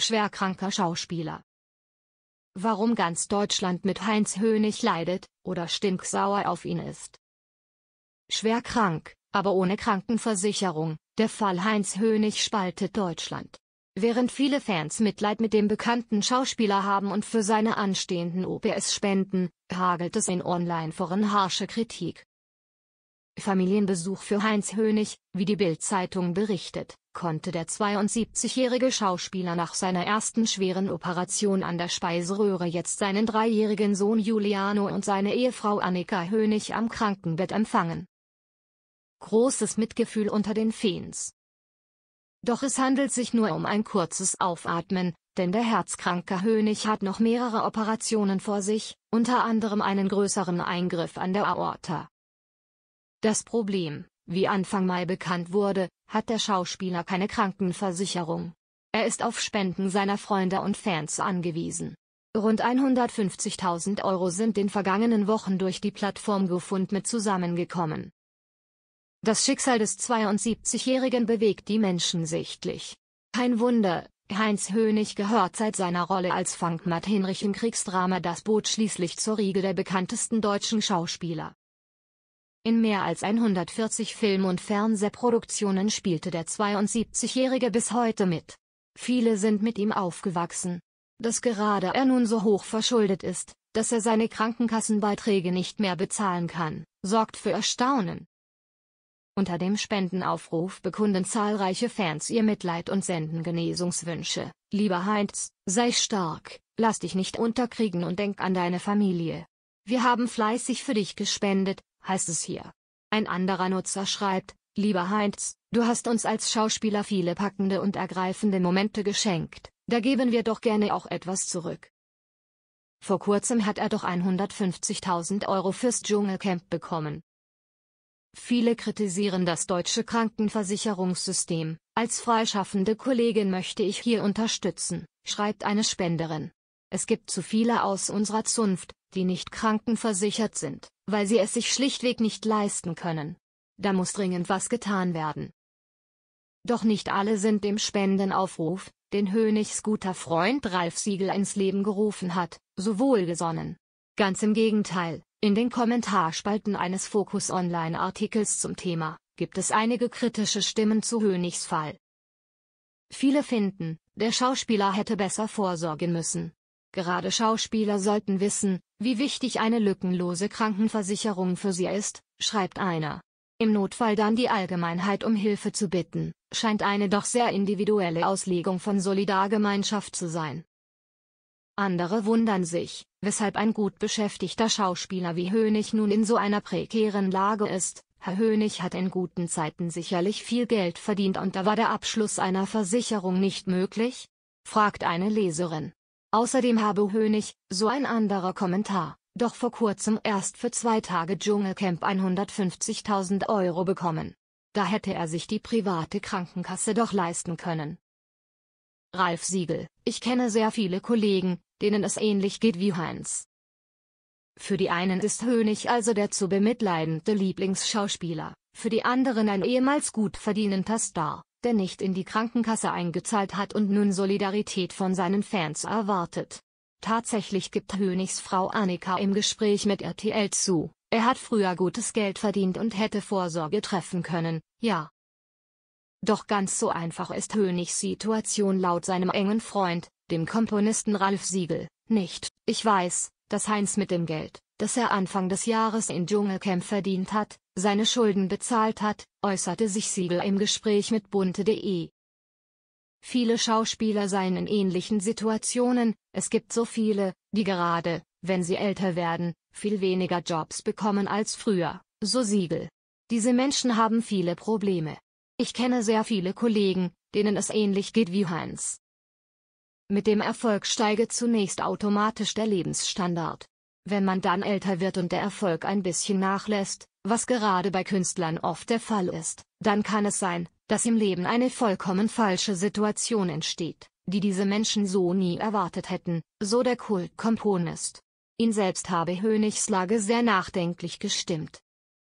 schwerkranker Schauspieler. Warum ganz Deutschland mit Heinz Hönig leidet, oder stinksauer auf ihn ist. Schwer krank, aber ohne Krankenversicherung, der Fall Heinz Hönig spaltet Deutschland. Während viele Fans Mitleid mit dem bekannten Schauspieler haben und für seine anstehenden OPS spenden, hagelt es in Online-Foren harsche Kritik. Familienbesuch für Heinz Hönig, wie die Bild-Zeitung berichtet konnte der 72-jährige Schauspieler nach seiner ersten schweren Operation an der Speiseröhre jetzt seinen dreijährigen Sohn Juliano und seine Ehefrau Annika Hönig am Krankenbett empfangen. Großes Mitgefühl unter den Fans. Doch es handelt sich nur um ein kurzes Aufatmen, denn der herzkranke Hönig hat noch mehrere Operationen vor sich, unter anderem einen größeren Eingriff an der Aorta. Das Problem, wie Anfang Mai bekannt wurde, hat der Schauspieler keine Krankenversicherung. Er ist auf Spenden seiner Freunde und Fans angewiesen. Rund 150.000 Euro sind in vergangenen Wochen durch die Plattform GoFund mit zusammengekommen. Das Schicksal des 72-Jährigen bewegt die Menschen sichtlich. Kein Wunder, Heinz Hönig gehört seit seiner Rolle als Funkmatt Hinrich im Kriegsdrama Das Boot schließlich zur Riegel der bekanntesten deutschen Schauspieler. In mehr als 140 Film- und Fernsehproduktionen spielte der 72-Jährige bis heute mit. Viele sind mit ihm aufgewachsen. Dass gerade er nun so hoch verschuldet ist, dass er seine Krankenkassenbeiträge nicht mehr bezahlen kann, sorgt für Erstaunen. Unter dem Spendenaufruf bekunden zahlreiche Fans ihr Mitleid und senden Genesungswünsche. Lieber Heinz, sei stark, lass dich nicht unterkriegen und denk an deine Familie. Wir haben fleißig für dich gespendet, heißt es hier. Ein anderer Nutzer schreibt, lieber Heinz, du hast uns als Schauspieler viele packende und ergreifende Momente geschenkt, da geben wir doch gerne auch etwas zurück. Vor kurzem hat er doch 150.000 Euro fürs Dschungelcamp bekommen. Viele kritisieren das deutsche Krankenversicherungssystem. Als freischaffende Kollegin möchte ich hier unterstützen, schreibt eine Spenderin. Es gibt zu viele aus unserer Zunft, die nicht krankenversichert sind weil sie es sich schlichtweg nicht leisten können. Da muss dringend was getan werden. Doch nicht alle sind dem Spendenaufruf, den Hönigs guter Freund Ralf Siegel ins Leben gerufen hat, so wohlgesonnen. Ganz im Gegenteil, in den Kommentarspalten eines Focus Online Artikels zum Thema gibt es einige kritische Stimmen zu Hönigs Fall. Viele finden, der Schauspieler hätte besser vorsorgen müssen, Gerade Schauspieler sollten wissen, wie wichtig eine lückenlose Krankenversicherung für sie ist, schreibt einer. Im Notfall dann die Allgemeinheit um Hilfe zu bitten, scheint eine doch sehr individuelle Auslegung von Solidargemeinschaft zu sein. Andere wundern sich, weshalb ein gut beschäftigter Schauspieler wie Hönig nun in so einer prekären Lage ist. Herr Hönig hat in guten Zeiten sicherlich viel Geld verdient und da war der Abschluss einer Versicherung nicht möglich? fragt eine Leserin. Außerdem habe Hönig, so ein anderer Kommentar, doch vor kurzem erst für zwei Tage Dschungelcamp 150.000 Euro bekommen. Da hätte er sich die private Krankenkasse doch leisten können. Ralf Siegel, ich kenne sehr viele Kollegen, denen es ähnlich geht wie Heinz. Für die einen ist Hönig also der zu bemitleidende Lieblingsschauspieler, für die anderen ein ehemals gut verdienender Star der nicht in die Krankenkasse eingezahlt hat und nun Solidarität von seinen Fans erwartet. Tatsächlich gibt Hönigs Frau Annika im Gespräch mit RTL zu, er hat früher gutes Geld verdient und hätte Vorsorge treffen können, ja. Doch ganz so einfach ist Hönigs Situation laut seinem engen Freund, dem Komponisten Ralf Siegel, nicht. Ich weiß, dass Heinz mit dem Geld, das er Anfang des Jahres in Dschungelcamp verdient hat, seine Schulden bezahlt hat, äußerte sich Siegel im Gespräch mit bunte.de. Viele Schauspieler seien in ähnlichen Situationen, es gibt so viele, die gerade, wenn sie älter werden, viel weniger Jobs bekommen als früher, so Siegel. Diese Menschen haben viele Probleme. Ich kenne sehr viele Kollegen, denen es ähnlich geht wie Heinz. Mit dem Erfolg steige zunächst automatisch der Lebensstandard. Wenn man dann älter wird und der Erfolg ein bisschen nachlässt, was gerade bei Künstlern oft der Fall ist, dann kann es sein, dass im Leben eine vollkommen falsche Situation entsteht, die diese Menschen so nie erwartet hätten, so der Kultkomponist. Ihn selbst habe Hönigs Lage sehr nachdenklich gestimmt.